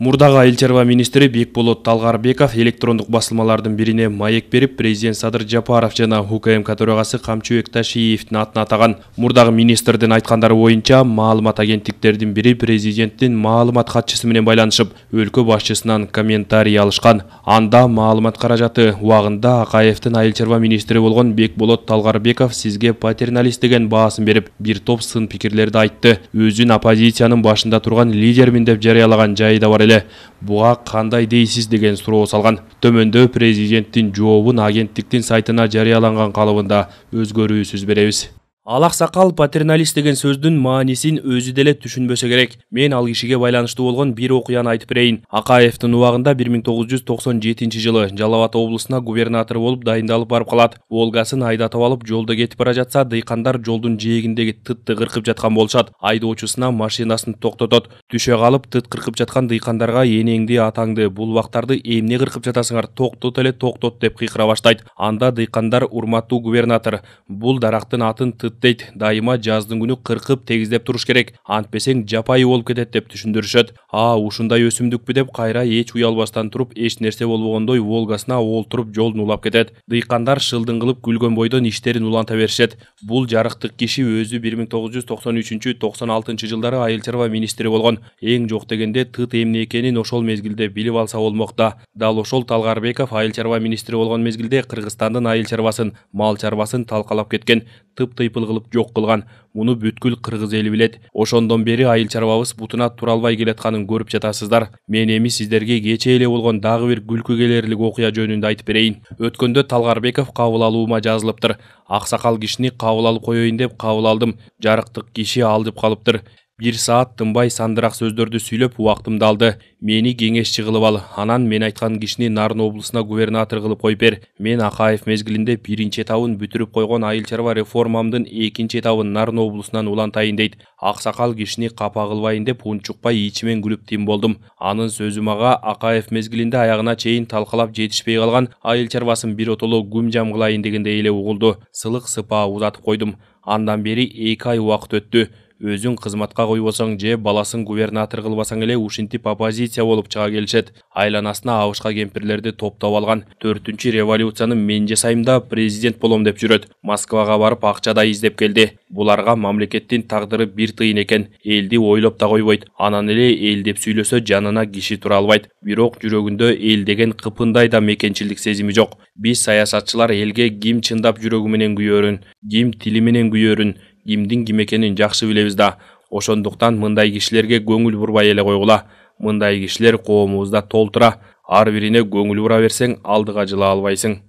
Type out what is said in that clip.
мурдагы айыл министрі министри бекболот талгарбеков электрондук басылмалардын бирине маек берип президент садыр жапаров жана укмк төрагасы камчыбек ташиевдин атын атаган мурдагы министрдин айткандары боюнча маалымат агенттиктердин бири президенттин маалымат катчысы менен байланышып өлкө башчысынан комментарий алышкан анда маалымат каражаты убагында акаевдин айыл чарба министри болгон бекболот талгарбеков сизге патерналист деген баасын беріп бир топ сын пикирлерди айтты өзүн оппозицияның башында турган лидермин деп жарыялаган жайы да бар эле буга кандай дейсіз деген суроо салган төмөндө президенттің жообун агенттіктің сайтына жарияланған қалыбында калыбында өзгөрүүсүз береміз алаксакал патерналист деген сөздүн маанисин өзү деле түшүнбөсө керек мен ал кишиге байланыштуу болгон бир окуяны айтып берейин акаевдин убагында бир миң тогуз жүз токсон жетинчи жылы жалал абад облусуна губернатор болуп дайындалып барып калат волгасын айдатып алып жолдо кетип бара жатса дыйкандар жолдун жээгиндеги тытты кыркып жаткан болушат айдоочусуна машинасын токтотот түшө калып тыт кыркып жаткан дыйкандарга энеңди атаңды бактарды эмне кыркып жатасыңар токтот эле токтот деп кыйкыра баштайт анда дыйкандар урматтуу губернатор бул дарактын атын тыт дейт дайыма жаздын күнү кыркып тегиздеп туруш керек антпесең жапайы болуп кетет деп түшүндүрүшөт а ушундай өсүмдүкпү деп кайра эч уялбастан туруп эч нерсе болбогондой волгасына олтуруп жолун улап кетет дыйкандар шылдың кылып күлгөн бойдон иштерин уланта беришет бул жарыктык киши өзү 1993-96 жылдары айыл чарба министри болгон эң жок дегенде тыт эмне экенин ошол мезгилде билип алса болмокта дал ошол талгарбеков айыл чарба министри болгон мезгилде кыргызстандын айыл чарбасын мал чарбасын талкалап кеткен тып тыйпыл кылып жок кылган муну бүткүл кыргыз эли билет ошондон бери айыл чарбабыз бутуна тура албай келатканын көрүп жатасыздар мен эми сиздерге кечээ эле болгон дагы бир күлкү келерлик окуя жөнүндө айтып берейин өткөндө талгарбеков кабыл алуума жазылыптыр аксакал кишини кабыл алып коеюн деп кабыл алдым жарыктык киши алдып калыптыр бир саат тынбай сандырақ сөздерді сүйлеп уақытымды алды мени кеңешчи кылып ал анан мен айтқан кишини нарын облусуна губернатор кылып коюп бер мен акаев мезгилинде биринчи этабын бүтүрүп койгон айыл чарба реформамдын экинчи этабын нарын облусунан улантайын дейт аксакал кишини капа кылбайын деп унчукпай ичимен күлүп тим болдум анын сөзү мага акаев мезгилинде аягына чейин талкалап жетишпей калган айыл чарбасын бир отоло күм жам кылайын дегендей эле угулду сылык сыпа узатып койдум андан бери эки ай убакыт өттү өзің кызматка койбосоң же баласын губернатор кылбасаң эле ушинтип оппозиция болуп чыга келишет айланасына абышка кемпирлерди топтоп алган төртүнчү революцияны мен жасайм да президент болом деп жүрөт москвага барып акча да издеп келди буларга мамлекеттин тагдыры бир тыйын экен элди ойлоп да койбойт анан эле эл деп сүйлөсө жанына киши тура албайт бирок жүрөгүндө эл деген кыпындай да мекенчилдик сезими жок биз саясатчылар элге ким чындап жүрөгү менен күйөрүн ким тили менен күйөрүн имдин ким экенин жакшы билебиз да ошондуктан мындай кишилерге көңүл бурбай эле койгула мындай кишилер коомубузда толтура ар бирине көңүл бура берсең алдыга жыла албайсың